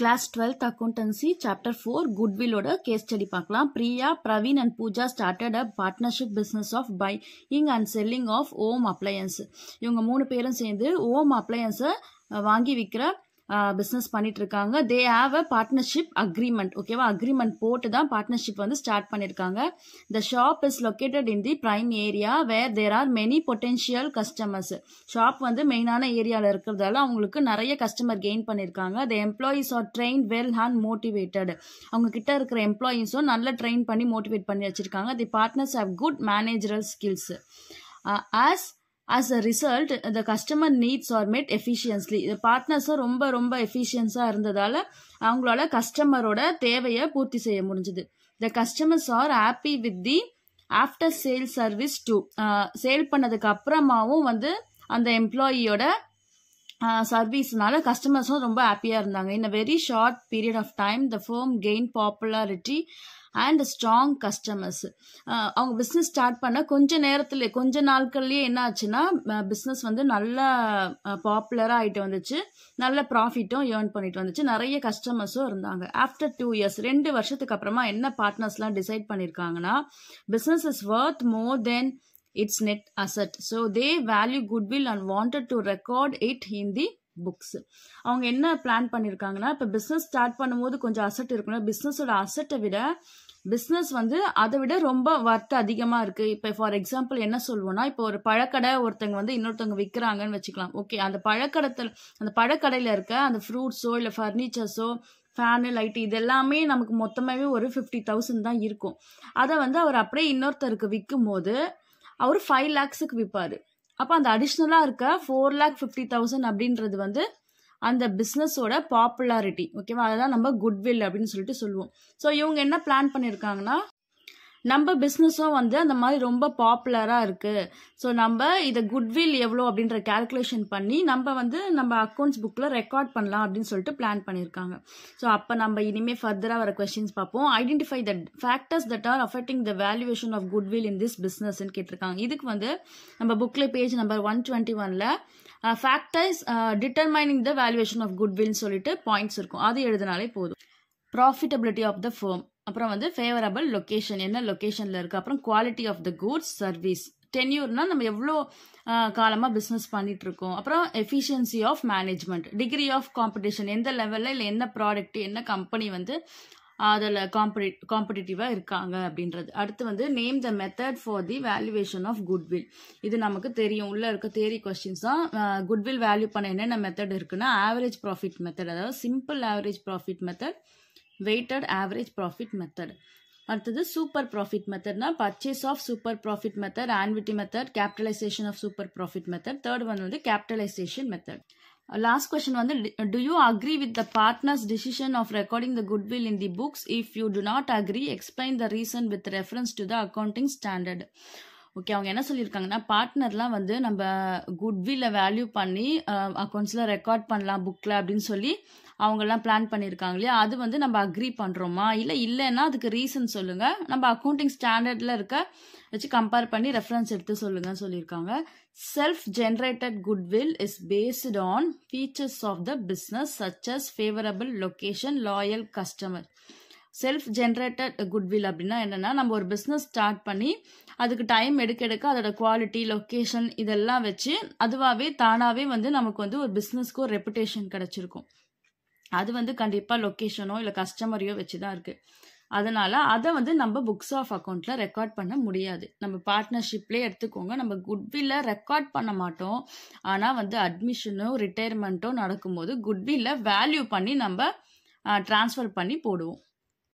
class twelfth accountancy chapter four குட்விலோட case study பார்க்கலாம் Priya Praveen and Pooja started a partnership business of buying and selling of home appliances இவங்க மூணு பேரும் சேர்ந்து ஓம் அப்ளையன்ஸை வாங்கி விற்கிற பிஸ்னஸ் பண்ணிட்டு இருக்காங்க they have a partnership agreement ஓகேவா அக்ரிமெண்ட் போட்டு தான் பார்ட்னர்ஷிப் வந்து ஸ்டார்ட் பண்ணியிருக்காங்க the shop is located in the prime area where there are many potential customers shop வந்து மெயினான ஏரியாவில் இருக்கிறதால அவங்களுக்கு நிறைய கஸ்டமர் கெயின் பண்ணியிருக்காங்க the employees are train well and motivated அவங்க கிட்ட இருக்கிற எம்ப்ளாயீஸும் நல்லா ட்ரெயின் பண்ணி மோட்டிவேட் பண்ணி வச்சிருக்காங்க the partners have good managerial skills as as a result the customer needs are met efficiently பார்ட்னர்ஸும் ரொம்ப ரொம்ப எஃபிஷியன்ஸாக இருந்ததால் அவங்களால கஸ்டமரோட தேவையை பூர்த்தி செய்ய முடிஞ்சுது the customers are happy with the after sale service டூ சேல் பண்ணதுக்கு அப்புறமாவும் வந்து அந்த எம்ப்ளாயியோட சர்வீஸ்னால கஸ்டமர்ஸும் ரொம்ப ஹாப்பியாக இருந்தாங்க in a very short period of time the firm gain popularity and strong customers அவங்க பிஸ்னஸ் ஸ்டார்ட் பண்ண கொஞ்ச நேரத்தில் கொஞ்ச நாட்கள்லேயே என்ன ஆச்சுன்னா பிஸ்னஸ் வந்து நல்லா பாப்புலராக ஆகிட்டு வந்துச்சு நல்ல ப்ராஃபிட்டும் ஏர்ன் பண்ணிட்டு வந்துச்சு நிறைய கஸ்டமர்ஸும் இருந்தாங்க ஆஃப்டர் டூ இயர்ஸ் ரெண்டு வருஷத்துக்கு அப்புறமா என்ன பார்ட்னர்ஸ்லாம் டிசைட் பண்ணியிருக்காங்கன்னா business is worth more than its net asset so they value good will and wanted to record it in the books அவங்க என்ன பிளான் பண்ணியிருக்காங்கன்னா இப்போ பிஸ்னஸ் ஸ்டார்ட் பண்ணும்போது கொஞ்சம் அசட் இருக்கணும் பிஸ்னஸோட அசட்டை விட பிஸ்னஸ் வந்து அதை விட ரொம்ப வர்த்து அதிகமாக இருக்குது இப்போ ஃபார் எக்ஸாம்பிள் என்ன சொல்லுவோம்னா இப்போ ஒரு பழக்கடை ஒருத்தங்க வந்து இன்னொருத்தவங்க விற்கிறாங்கன்னு வச்சுக்கலாம் ஓகே அந்த பழக்கடத்தில் அந்த பழக்கடையில் இருக்க அந்த ஃப்ரூட்ஸோ இல்லை ஃபர்னிச்சர்ஸோ ஃபேனு லைட்டு இதெல்லாமே நமக்கு மொத்தமாகவே ஒரு ஃபிஃப்டி தௌசண்ட் தான் இருக்கும் அதை வந்து அவர் அப்படியே இன்னொருத்தருக்கு விற்கும் போது அவர் ஃபைவ் லேக்ஸுக்கு விற்பார் அப்போ அந்த அடிஷ்னலாக இருக்க ஃபோர் லேக் ஃபிஃப்டி தௌசண்ட் அப்படின்றது வந்து அந்த பிஸ்னஸோட பாப்புலாரிட்டி ஓகேவா அதை நம்ம குட்வில் அப்படின்னு சொல்லிட்டு சொல்லுவோம் ஸோ இவங்க என்ன பிளான் பண்ணியிருக்காங்கன்னா நம்ம பிஸ்னஸும் வந்து அந்த மாதிரி ரொம்ப பாப்புலராக இருக்குது ஸோ நம்ம இதை குட்வில் எவ்வளோ அப்படின்ற கேல்குலேஷன் பண்ணி நம்ம வந்து நம்ம அக்கௌண்ட்ஸ் புக்கில் ரெக்கார்ட் பண்ணலாம் அப்படின்னு சொல்லிட்டு பிளான் பண்ணியிருக்காங்க ஸோ அப்போ நம்ம இனிமேல் ஃபர்தராக வர கொஸ்டின்ஸ் பார்ப்போம் identify the factors that are affecting the valuation of goodwill in this பிஸ்னஸ்ன்னு கேட்டிருக்காங்க இதுக்கு வந்து நம்ம புக்கில் பேஜ் நம்பர் ஒன் டுவெண்ட்டி ஒனில் factors determining the valuation of குட்வில்னு சொல்லிட்டு பாயிண்ட்ஸ் இருக்கும் அது எழுதினாலே போதும் ப்ராஃபிட்டபிலிட்டி ஆஃப் த ஃபேம் அப்புறம் வந்து ஃபேவரபிள் லொக்கேஷன் என்ன லொக்கேஷனில் இருக்குது அப்புறம் quality of the goods service டென்யூர்னால் நம்ம எவ்வளோ காலமாக பிஸ்னஸ் பண்ணிகிட்ருக்கோம் அப்புறம் efficiency of management degree of competition எந்த லெவலில் இல்லை என்ன ப்ராடக்ட் என்ன கம்பெனி வந்து அதில் காம்படி காம்படிட்டிவாக இருக்காங்க அப்படின்றது அடுத்து வந்து name the method for the valuation of goodwill இது நமக்கு தெரியும் உள்ளே இருக்க தேரி கொஸ்டின்ஸ் தான் குட்வில் வேல்யூ பண்ண என்னென்ன மெத்தட் இருக்குன்னா ஆவரேஜ் ப்ராஃபிட் மெத்தட் அதாவது simple average profit method weighted average profit method அடுத்தது சூப்பர் ப்ராஃபிட் மெத்தட்னா purchase of super profit method annuity method capitalisation of super profit method third one வந்து capitalisation method last question வந்து do you agree with the partners decision of recording the goodwill in the books if you do not agree explain the reason with reference to the accounting standard okay அவங்க என்ன சொல்லியிருக்காங்கன்னா பார்ட்னர்லாம் வந்து நம்ம குட்வில்ல value பண்ணி அக்கௌண்ட்ஸில் record பண்ணலாம் புக்கில் அப்படின்னு சொல்லி அவங்கெல்லாம் பிளான் பண்ணியிருக்காங்க இல்லையா அது வந்து நம்ம அக்ரி பண்ணுறோமா இல்லை இல்லைன்னா அதுக்கு ரீசன் சொல்லுங்கள் நம்ம அக்கௌண்டிங் ஸ்டாண்டர்டில் இருக்க வச்சு கம்பேர் பண்ணி ரெஃபரன்ஸ் எடுத்து சொல்லுங்கன்னு சொல்லியிருக்காங்க self generated goodwill is based on features of the business such favourable location loyal customer self generated goodwill அப்படின்னா என்னென்னா நம்ம ஒரு பிஸ்னஸ் ஸ்டார்ட் பண்ணி அதுக்கு டைம் எடுக்க எடுக்க அதோட குவாலிட்டி லொக்கேஷன் இதெல்லாம் வச்சு அதுவாகவே தானாகவே வந்து நமக்கு வந்து ஒரு பிஸ்னஸ்க்கு ஒரு ரெப்புடேஷன் கிடச்சிருக்கும் அது வந்து கண்டிப்பாக லொக்கேஷனோ இல்லை கஸ்டமரையோ வச்சு தான் இருக்குது அதனால் அதை வந்து நம்ம புக்ஸ் ஆஃப் அக்கௌண்ட்டில் ரெக்கார்ட் பண்ண முடியாது நம்ம பார்ட்னர்ஷிப்லேயே எடுத்துக்கோங்க நம்ம குட்வில்ல ரெக்கார்ட் பண்ண மாட்டோம் ஆனால் வந்து அட்மிஷனோ ரிட்டையர்மெண்ட்டோ நடக்கும்போது குட்வில்ல வேல்யூ பண்ணி நம்ம ட்ரான்ஸ்ஃபர் பண்ணி போடுவோம்